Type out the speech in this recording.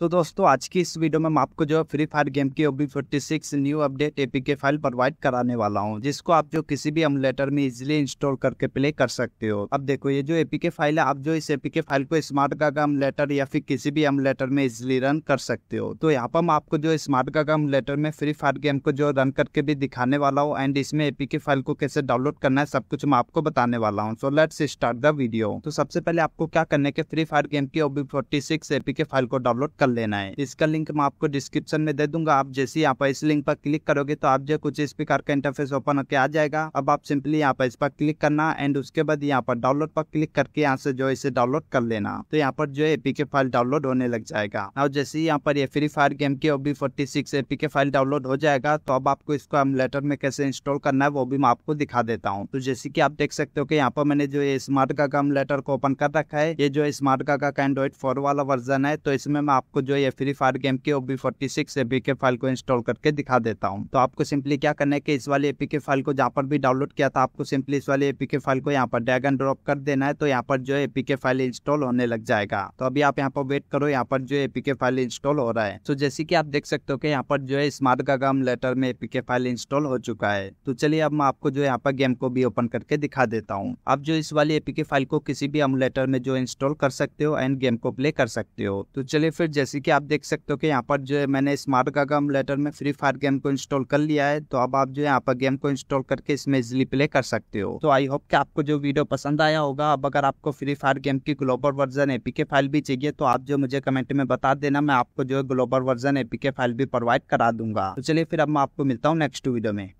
तो दोस्तों आज की इस वीडियो में मैं आपको जो फ्री फायर गेम की OB forty six new update APK file provide कराने वाला हूँ जिसको आप जो किसी भी एमुलेटर में इजीली इंस्टॉल करके प्ले कर सकते हो अब देखो ये जो एपी के फाइल है आप जो इस एपी के फाइल को स्मार्ट का लेटर या फिर किसी भी एमुलेटर में इजिली रन कर सकते हो तो यहाँ पर मैं आपको जो स्मार्ट का लेटर में फ्री फायर गेम को जो रन करके भी दिखाने वाला हूँ एंड इसमें एपी के फाइल को कैसे डाउनलोड करना है सब कुछ मैं आपको बताने वाला हूँ so let's start the video तो सबसे पहले आपको क्या करने के फ्री फायर गेम की OB forty six APK file को डाउनलोड कर लेना है इसका लिंक मैं आपको डिस्क्रिप्शन में दे दूंगा आप जैसे यहाँ पर इस लिंक पर क्लिक करोगे तो आप जो कुछ इस प्रकार का इंटरफेस ओपन होकर आ जाएगा अब आप सिंपली यहाँ पर इस पर क्लिक करना एंड उसके बाद यहाँ पर डाउनलोड पर क्लिक करके यहाँ से जो इसे डाउनलोड कर लेना तो यहाँ पर जो एपी के फाइल डाउनलोड होने लग जाएगा और जैसे ही यहाँ पर ये फ्री फायर गेम के OB forty six APK file download हो जाएगा तो अब आपको इसको लेटर में कैसे इंस्टॉल करना है वो भी मैं आपको दिखा देता हूँ तो जैसे की आप देख सकते हो कि यहाँ पर मैंने जो ये स्मार्ट का लेटर को ओपन कर रखा है ये जो स्मार्ट का एंड्रॉइड फोर वाला वर्जन है तो इसमें मैं आपको आपको जो ये फ्री फायर गेम के OB forty six APK file को इंस्टॉल करके दिखा देता हूँ तो आपको सिंपली क्या करना है कि इस वाले एपीके फाइल को जहाँ पर भी डाउनलोड किया था आपको सिंपली इस वाले एपीके फाइल को यहाँ पर ड्रैग एंड ड्रॉप कर देना है तो यहाँ पर जो है एपीके फाइल इंस्टॉल होने लग जाएगा तो अभी आप यहाँ पर वेट करो यहाँ पर जो एपीके फाइल इंस्टॉल हो रहा है तो जैसे की आप देख सकते हो कि यहाँ पर जो है स्मार्ट गागाम लेटर में एपीके फाइल इंस्टॉल हो चुका है तो चलिए अब मैं आपको जो यहाँ पर गेम को भी ओपन करके दिखा देता हूँ आप जो इस वाली एपीके फाइल को किसी भी एमुलेटर में जो इंस्टॉल कर सकते हो एंड गेम को प्ले कर सकते हो तो चलिए फिर जैसे कि आप देख सकते हो कि यहाँ पर जो है मैंने स्मार्ट का गम लेटर में फ्री फायर गेम को इंस्टॉल कर लिया है तो अब आप जो यहाँ पर गेम को इंस्टॉल करके इसमें इजिली प्ले कर सकते हो तो आई होप कि आपको जो वीडियो पसंद आया होगा अब अगर आपको फ्री फायर गेम की ग्लोबल वर्जन एपीके फाइल भी चाहिए तो आप जो मुझे कमेंट में बता देना मैं आपको जो है ग्लोबल वर्जन एपीके फाइल भी प्रोवाइड करा दूंगा तो चलिए फिर अब मैं आपको मिलता हूँ नेक्स्ट वीडियो में